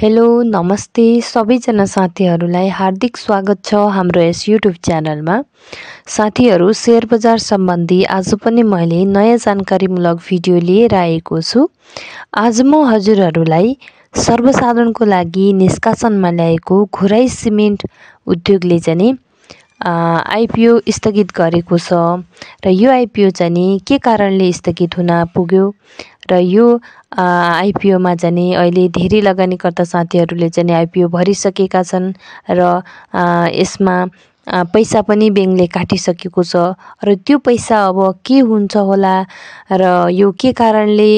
hello नमस्ते सबैजना साथीहरूलाई हार्दिक स्वागत छ हाम्रो यस युट्युब च्यानलमा साथीहरू सेयर बजार सम्बन्धी आज पनि मैले नयाँ जानकारीमूलक भिडियो लिएर आएको छु आज म हजुरहरूलाई सर्वसाधारणको लागि निष्कासनमा ल्याएको घुराई सिमेन्ट उद्योगले चाहिँ आइपिओ स्थगित गरेको छ र यो आइपिओ चाहिँ के कारणले स्थगित हुन पुग्यो र यो आइपिओमा जाने अहिले धेरै लगानीकर्ता साथीहरूले जाने आइपिओ भरिसकेका छन् र यसमा पैसा पनि ब्याङ्कले काटिसकेको छ र त्यो पैसा अब के हुन्छ होला र यो के कारणले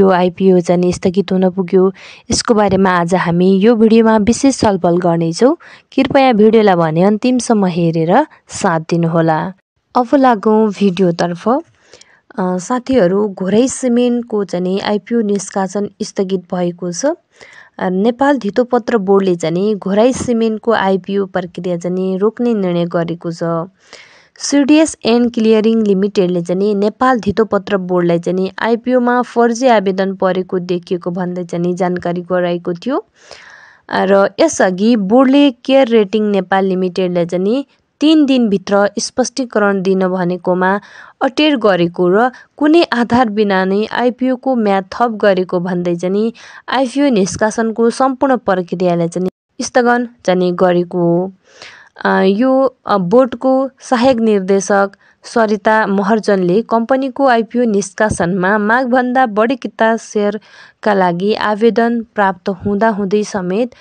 यो आइपिओ जाने स्थगित हुन पुग्यो यसको बारेमा आज हामी यो भिडियोमा विशेष छलफल गर्नेछौँ कृपया भिडियोलाई भने अन्तिमसम्म हेरेर साथ दिनुहोला अब लागौँ भिडियोतर्फ साथीहरू सिमेन्टको चाहिँ आइपिओ निष्कासन स्थगित भएको छ नेपाल धितोपत्र बोर्डले चाहिँ घोराई सिमेन्टको आइपिओ प्रक्रिया चाहिँ रोक्ने निर्णय गरेको छ सिडिएस एन्ड क्लियरिङ लिमिटेडले चाहिँ नेपाल धितोपत्र बोर्डलाई चाहिँ आइपिओमा फर्जी आवेदन परेको देखिएको भन्दै चाहिँ जानकारी गराएको थियो र यसअघि बोर्डले केयर रेटिङ नेपाल लिमिटेडलाई चाहिँ तिन दिनभित्र स्पष्टीकरण दिन भनेकोमा अटेर गरेको र कुनै आधार बिना नै आइपिओको म्याद थप गरेको भन्दै चाहिँ आइपिओ निष्कासनको सम्पूर्ण प्रक्रियालाई चाहिँ स्थगन चाहिँ गरेको हो यो बोर्डको सहायक निर्देशक सरिता महर्जनले कम्पनीको आइपिओ निष्कासनमा मागभन्दा बढी किता सेयरका लागि आवेदन प्राप्त हुँदाहुँदै समेत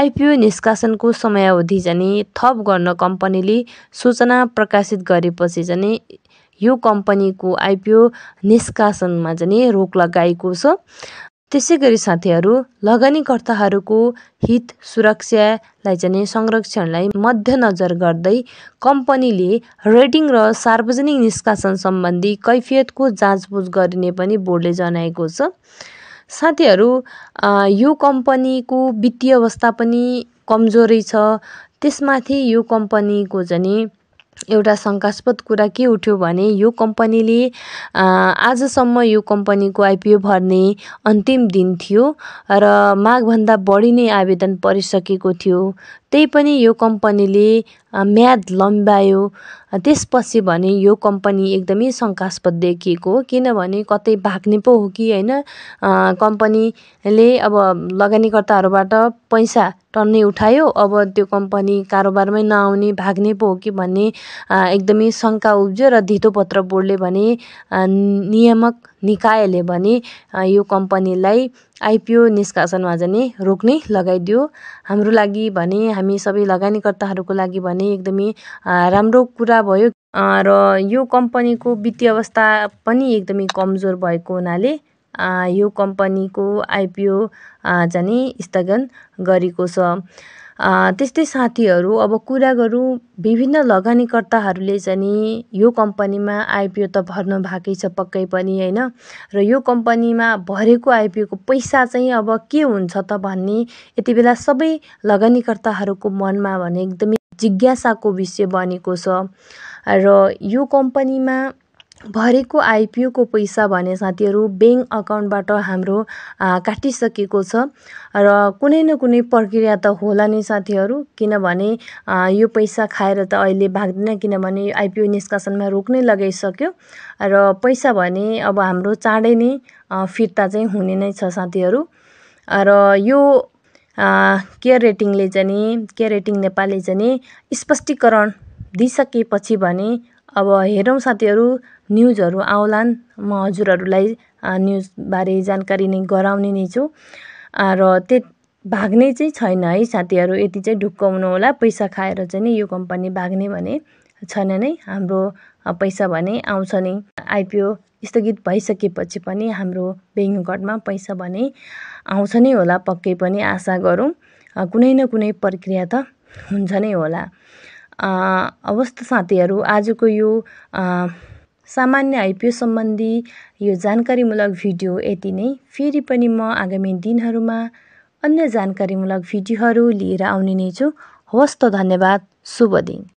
आइपिओ निष्कासनको समयावधि जाने थप गर्न कम्पनीले सूचना प्रकाशित गरेपछि जाने यो कम्पनीको आइपिओ निष्कासनमा जाने रोक लगाएको छ त्यसै गरी साथीहरू लगानीकर्ताहरूको हित सुरक्षालाई चाहिँ संरक्षणलाई मध्यनजर गर्दै कम्पनीले रेटिङ र सार्वजनिक निष्कासन सम्बन्धी कैफियतको जाँचबुझ गरिने पनि बोर्डले जनाएको छ साथीहरू यो कम्पनीको वित्तीय अवस्था पनि कमजोरै छ त्यसमाथि यो कम्पनीको चाहिँ एउटा शङ्कास्पद कुरा के उठ्यो भने यो कम्पनीले आजसम्म यो कम्पनीको आइपिओ भर्ने अन्तिम दिन थियो र मागभन्दा बढी नै आवेदन परिसकेको थियो त्यही पनि यो कम्पनीले म्याद लम्बायो त्यसपछि भने यो कम्पनी एकदमै शङ्कास्पद देखिएको हो किनभने कतै भाग्ने पो हो कि होइन कम्पनीले अब लगानीकर्ताहरूबाट पैसा टन्नै उठायो अब त्यो कम्पनी कारोबारमै नआउने भाग्ने पो हो कि भन्ने एकदमै शङ्का उब्ज्यो र धितोपत्र बोर्डले भने नियामक निकायले भने यो कम्पनीलाई आइपिओ निष्कासनमा झन् रोक लगाइदियो हाम्रो लागि भने हामी सबै लगानीकर्ताहरूको लागि भने एकदमै राम्रो कुरा भयो र यो कम्पनीको वित्तीय अवस्था पनि एकदमै कमजोर भएको हुनाले यो कम्पनीको आइपिओ जाने स्थगन गरेको छ त्यस्तै साथीहरू अब कुरा गरौँ विभिन्न लगानीकर्ताहरूले चाहिँ यो कम्पनीमा आइपिओ त भर्नु भएकै छ पक्कै पनि होइन र यो कम्पनीमा भरेको आइपिओको पैसा चाहिँ अब के हुन्छ त भन्ने यति बेला सबै लगानीकर्ताहरूको मनमा भने एकदमै जिज्ञासाको विषय बनेको छ र यो कम्पनीमा भरेको आइपिओको पैसा भने साथीहरू ब्याङ्क अकाउन्टबाट हाम्रो काटिसकेको छ र कुनै न कुनै प्रक्रिया त होला नै साथीहरू किनभने यो पैसा खाएर त अहिले भाग्दैन किनभने आइपिओ निष्कासनमा रोक नै लगाइसक्यो र पैसा भने अब हाम्रो चाँडै नै फिर्ता चाहिँ हुने नै छ साथीहरू र यो केयर रेटिङले चाहिँ केयर रेटिङ नेपालले चाहिँ स्पष्टीकरण दिइसकेपछि भने अब हेरौँ साथीहरू न्युजहरू आउलान् म हजुरहरूलाई न्युजबारे जानकारी नै गराउने नै छु र त्यो भाग्ने चाहिँ छैन है साथीहरू यति चाहिँ ढुक्क होला पैसा खाएर चाहिँ नि यो कम्पनी भाग्ने भने छैन नै हाम्रो पैसा भने आउँछ नै आइपिओ स्थगित भइसकेपछि पनि हाम्रो ब्याङ्क अकाउन्टमा पैसा भने आउँछ नै होला पक्कै पनि आशा गरौँ कुनै न कुनै प्रक्रिया त हुन्छ नै होला हवस् त साथीहरू आजको यो सामान्य आइपिओ सम्बन्धी यो जानकारीमूलक भिडियो यति नै फेरि पनि म आगामी दिनहरूमा अन्य जानकारीमूलक भिडियोहरू लिएर आउने नै छु हवस् त धन्यवाद शुभ दिन